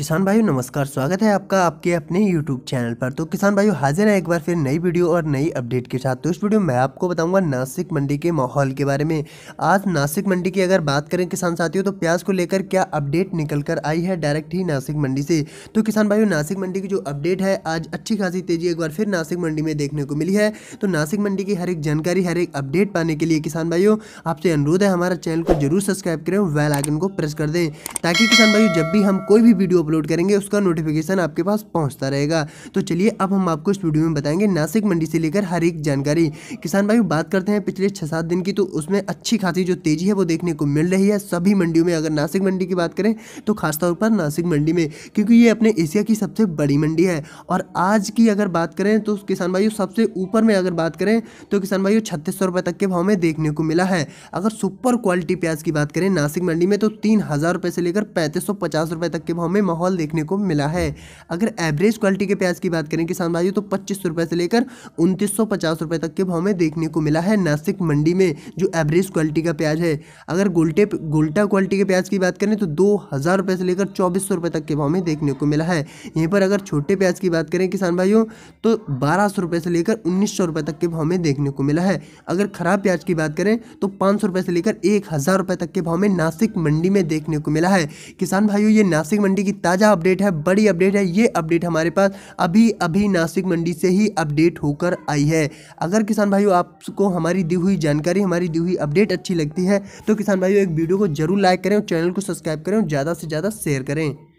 किसान भाइयों नमस्कार स्वागत है आपका आपके अपने YouTube चैनल पर तो किसान भाइयों हाजिर है एक बार फिर नई वीडियो और नई अपडेट के साथ तो इस वीडियो में मैं आपको बताऊंगा नासिक मंडी के माहौल के बारे में आज नासिक मंडी की अगर बात करें किसान साथियों तो प्याज को लेकर क्या अपडेट निकल कर आई है डायरेक्ट ही नासिक मंडी से तो किसान भाइयों नासिक मंडी की जो अपडेट है आज अच्छी खासी तेजी एक बार फिर नासिक मंडी में देखने को मिली है तो नासिक मंडी की हर एक जानकारी हर एक अपडेट पाने के लिए किसान भाइयों आपसे अनुरोध है हमारा चैनल को जरूर सब्सक्राइब करें वेल आइकन को प्रेस कर दें ताकि किसान भाइयों जब भी हम कोई भी वीडियो अपलोड करेंगे उसका नोटिफिकेशन आपके पास पहुँचता रहेगा तो चलिए अब हम आपको इस वीडियो में बताएंगे नासिक मंडी से लेकर हर एक जानकारी किसान भाई बात करते हैं पिछले छः सात दिन की तो उसमें अच्छी खासी जो तेज़ी है वो देखने को मिल रही है सभी मंडियों में अगर नासिक मंडी की बात करें तो खासतौर पर नासिक मंडी में क्योंकि ये अपने एशिया की सबसे बड़ी मंडी है और आज की अगर बात करें तो किसान भाइयों सबसे ऊपर में अगर बात करें तो किसान भाइयों छत्तीस सौ रुपये तक के भाव में देखने को मिला है अगर सुपर क्वालिटी प्याज की बात करें नासिक मंडी में तो तीन हज़ार रुपये से लेकर पैंतीस सौ पचास रुपये तक के भाव में माहौल देखने को मिला है अगर एवरेज क्वालिटी के प्याज की बात करें किसान भाइयों तो पच्चीस रुपए से लेकर उनतीस सौ पचास रुपए तक के भाव में देखने को मिला है नासिक मंडी में जो एवरेज क्वालिटी का प्याज है अगर गोल्टे गोल्टा क्वालिटी के प्याज की बात करें तो दो रुपए से लेकर चौबीस सौ रुपये तक के भाव में देखने को मिला है यहीं पर अगर छोटे प्याज की बात करें किसान भाइयों तो बारह रुपए से लेकर उन्नीस रुपए तक के भाव में देखने को मिला है अगर खराब प्याज की बात करें तो पांच रुपए से लेकर एक हज़ार रुपये तक के भाव में नासिक मंडी में देखने को मिला है किसान भाइयों ये नासिक मंडी की ताज़ा अपडेट है बड़ी अपडेट है ये अपडेट हमारे पास अभी अभी नासिक मंडी से ही अपडेट होकर आई है अगर किसान भाइयों आपको हमारी दी हुई जानकारी हमारी दी हुई अपडेट अच्छी लगती है तो किसान भाइयों एक वीडियो को जरूर लाइक करें और चैनल को सब्सक्राइब करें और ज़्यादा से ज़्यादा शेयर करें